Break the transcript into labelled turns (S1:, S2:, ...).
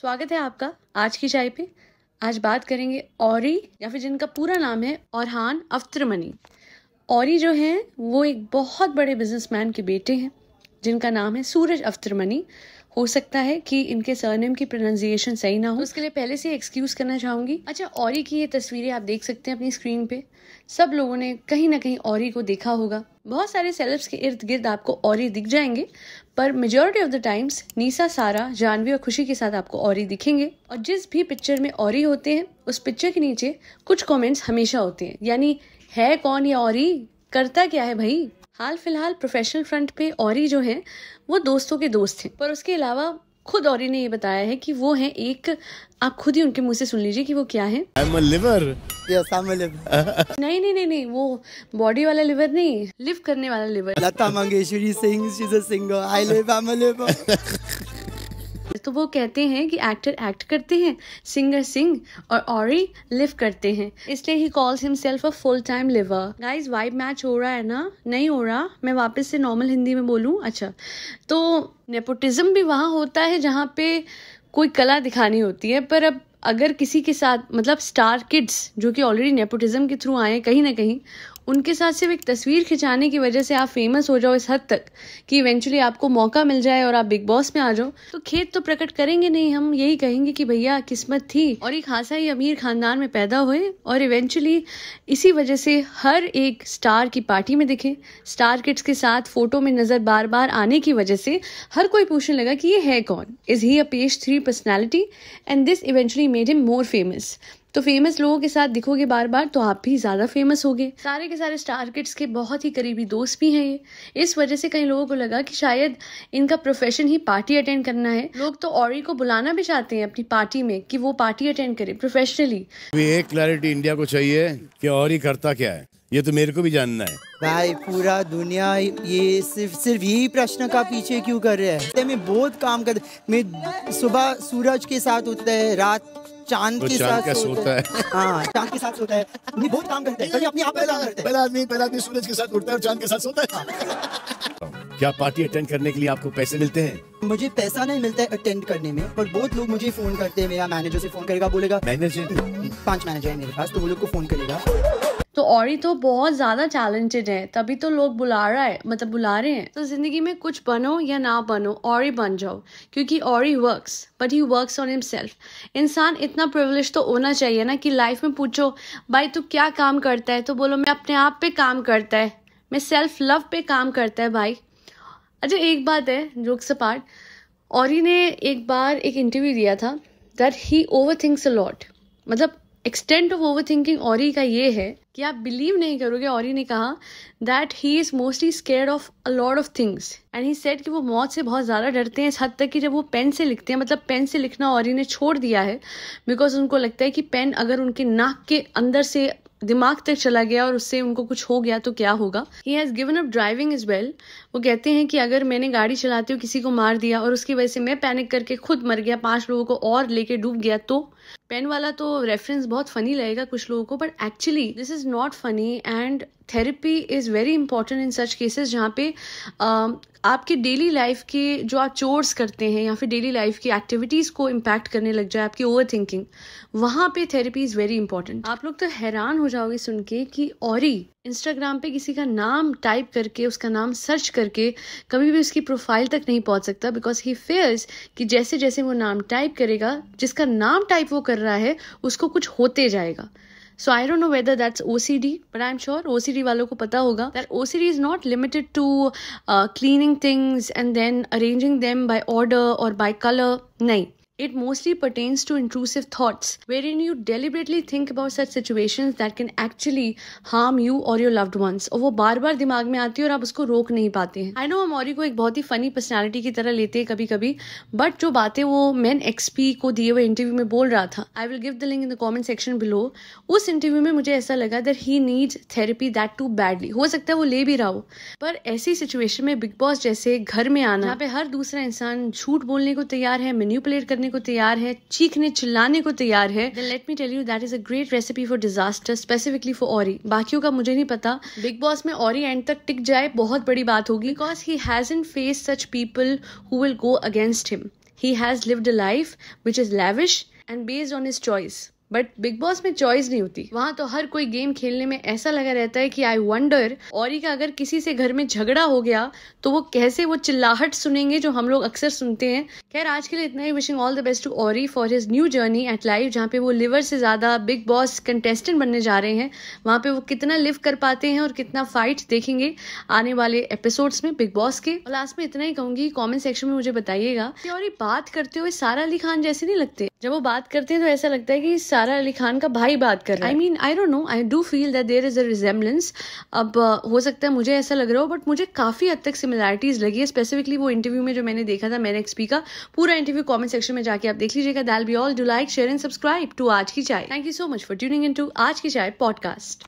S1: स्वागत है आपका आज की चाय पे आज बात करेंगे औरी या फिर जिनका पूरा नाम है औरहान अफ्तरमनी औरी जो हैं वो एक बहुत बड़े बिजनेसमैन के बेटे हैं जिनका नाम है सूरज अफ्तरमनी हो सकता है कि इनके सरनेम की प्रोनाउंसिएशन सही ना हो उसके लिए पहले से एक्सक्यूज करना चाहूँगी अच्छा औरी की ये तस्वीरें आप देख सकते हैं अपनी स्क्रीन पे सब लोगों ने कहीं ना कहीं औरी को देखा होगा बहुत सारे सेलेब्स के इर्द गिर्द आपको औरी दिख जाएंगे पर majority of the times Nysa Sara Janhvi और खुशी के साथ आपको औरी दिखेंगे और जिस भी पिक्चर में औरी होते हैं उस पिक्चर के नीचे कुछ कॉमेंट्स हमेशा होते हैं यानी है कौन ये औरी करता क्या है भाई हाल फिलहाल प्रोफेशनल फ्रंट पे औरी जो है वो दोस्तों के दोस्त हैं पर उसके अलावा खुद औरी ने ये बताया है कि वो है एक आप खुद ही उनके मुंह से सुन लीजिए कि वो क्या है yes, नहीं नहीं नहीं नहीं वो बॉडी वाला लिवर नहीं लिव करने वाला लिवर लता मंगेश्वरी सिंह आई लिव आई लिवर तो वो कहते हैं कि एक्टर एक्ट करते हैं सिंगर सिंग और ऑरी लिव करते हैं इसलिए he calls himself a full time liver guys vibe match हो रहा है ना नहीं हो रहा मैं वापस से नॉर्मल हिंदी में बोलूँ अच्छा तो नेपोटिज्म भी वहाँ होता है जहाँ पे कोई कला दिखानी होती है पर अब अगर किसी के साथ मतलब स्टार किड्स जो कि ऑलरेडी नेपोटिज्म के थ्रू आए कहीं ना कहीं उनके साथ सिर्फ एक तस्वीर खिंचाने की वजह से आप फेमस हो जाओ इस हद तक कि इवेंचुअली आपको मौका मिल जाए और आप बिग बॉस में आ जाओ तो खेत तो प्रकट करेंगे नहीं हम यही कहेंगे कि भैया किस्मत थी और एक खासा ही अमीर खानदान में पैदा हुए और इवेंचुअली इसी वजह से हर एक स्टार की पार्टी में दिखे स्टार किड्स के साथ फोटो में नजर बार बार आने की वजह से हर कोई पूछने लगा कि ये है कौन is he a page three personality and this eventually made him more famous तो फेमस लोगों के साथ दिखोगे बार बार तो आप भी ज़्यादा फेमस गए सारे के सारे स्टार किड्स के बहुत ही करीबी दोस्त भी हैं ये इस वजह से कई लोगों को लगा कि शायद इनका प्रोफेशन ही पार्टी अटेंड करना है लोग तो और को बुलाना भी चाहते हैं अपनी पार्टी में कि वो पार्टी अटेंड करे प्रोफेशनली एक क्लैरिटी इंडिया को चाहिए कि और ही करता क्या है ये तो मेरे को भी जानना है भाई पूरा दुनिया ये सिर्फ सिर्फ यही प्रश्न का पीछे क्यों कर रहे हैं मैं बहुत काम कर मैं सुबह सूरज के साथ उठते है रात चांद के साथ सोता है हाँ चांद के साथ सोता है बहुत काम करते हैं अपने आप पहला आदमी पहला आदमी सूरज के साथ उठता है और चांद के साथ सोता है क्या पार्टी अटेंड करने के लिए आपको पैसे मिलते हैं मुझे पैसा नहीं मिलता है अटेंड करने में पर बहुत लोग मुझे फोन करते हैं मेरा मैनेजर से फोन करेगा बोलेगा मैनेजर पांच मैनेजर है मेरे पास तो वो लोग को फोन करेगा और तो बहुत ज़्यादा टैलेंटेड है तभी तो लोग बुला रहा है मतलब बुला रहे हैं तो ज़िंदगी में कुछ बनो या ना बनो और ही बन जाओ क्योंकि और he works but he works on himself इंसान इतना प्रिवलिश तो होना चाहिए ना कि लाइफ में पूछो भाई तू क्या काम करता है तो बोलो मैं अपने आप पे काम करता है मैं सेल्फ लव पे काम करता है भाई अच्छा एक बात है जोक से पार्ट और ने एक बार एक इंटरव्यू दिया था that he over thinks a lot मतलब extent of over thinking Orry का ये है कि आप बिलीव नहीं करोगे और ने कहा that he is mostly scare of a lord of things and he set कि वो मौत से बहुत ज़्यादा डरते हैं इस हद तक कि जब वो पेन से लिखते हैं मतलब पेन से लिखना औरी ने छोड़ दिया है बिकॉज उनको लगता है कि पेन अगर उनके नाक के अंदर से दिमाग तक चला गया और उससे उनको कुछ हो गया तो क्या होगा he has given up driving is well वो कहते हैं कि अगर मैंने गाड़ी चलाते हुए किसी को मार दिया और उसकी वजह से मैं पैनिक करके खुद मर गया पांच लोगों को और लेके डूब गया तो पेन वाला तो रेफरेंस बहुत फनी लगेगा कुछ लोगों को but actually this is not funny and therapy is very important in such cases जहाँ पे uh, आपके डेली लाइफ के जो आप चोर्स करते हैं या फिर डेली लाइफ की एक्टिविटीज़ को इम्पैक्ट करने लग जाए आपकी ओवर थिंकिंग वहाँ पे थेरेपी इज़ वेरी इंपॉर्टेंट आप लोग तो हैरान हो जाओगे सुन के कि औरी इंस्टाग्राम पे किसी का नाम टाइप करके उसका नाम सर्च करके कभी भी उसकी प्रोफाइल तक नहीं पहुंच सकता बिकॉज ही फेयर्स कि जैसे जैसे वो नाम टाइप करेगा जिसका नाम टाइप वो कर रहा है उसको कुछ होते जाएगा so I don't know whether that's O C D but I am sure O C D वालों को पता होगा that O C D is not limited to cleaning things and then arranging them by order और by colour नहीं It mostly pertains to intrusive thoughts, wherein you deliberately think about such situations that can actually harm you or your loved ones. और वो बार बार दिमाग में आती है और आप उसको रोक नहीं पाते हैं आई नो हम को एक बहुत ही फनी पर्सनैलिटी की तरह लेते हैं कभी कभी बट जो बातें वो मैन एक्सपी को दिए हुए इंटरव्यू में बोल रहा था I will give the link in the comment section below उस इंटरव्यू में मुझे ऐसा लगा that he need therapy that too badly हो सकता है वो ले भी रहा हो पर ऐसी सिचुएशन में बिग बॉस जैसे घर में आना यहाँ पे हर दूसरा इंसान झूठ बोलने को तैयार है मेन्यूपुलेट करने करने को तैयार है चीखने चिल्लाने को तैयार है let me tell you that is a great recipe for disaster specifically for Orry बाकियों का मुझे नहीं पता बिग बॉस में ऑरी एंड तक टिक जाए बहुत बड़ी बात होगी because he has in face such people who will go against him he has lived a life which is lavish and based on his choice but Bigg Boss में choice नहीं होती वहाँ तो हर कोई गेम खेलने में ऐसा लगा रहता है कि आई वंडर और का अगर किसी से घर में झगड़ा हो गया तो वो कैसे वो चिल्लाहट सुनेंगे जो हम लोग अक्सर सुनते हैं खैर आज के लिए इतना ही wishing all the best to Orry for his new journey at life जहाँ पे वो लिवर से ज़्यादा बिग बॉस कंटेस्टेंट बनने जा रहे हैं वहाँ पे वो कितना लिव कर पाते हैं और कितना फाइट देखेंगे आने वाले एपिसोड्स में बिग बॉस के और लास्ट में इतना ही कहूंगी कॉमेंट सेक्शन में मुझे बताइएगा और बात करते हुए सारा अली खान जैसे नहीं लगते जब वो बात करते हैं तो ऐसा लगता है कि सारा अली खान का भाई बात कर रहा है I mean I don't know I do feel that there is a resemblance अब uh, हो सकता है मुझे ऐसा लग रहा हो बट मुझे काफ़ी हद तक सिमिलैरिटीज़ लगी है स्पेसिफिकली वो इंटरव्यू में जो मैंने देखा था मैंने एक्सपी का पूरा इंटरव्यू कॉमेंट सेक्शन में जाके आप देख लीजिएगा that'll be all do like share and subscribe to Aaj ki chai thank you so much for tuning in to Aaj ki चाय पॉडकास्ट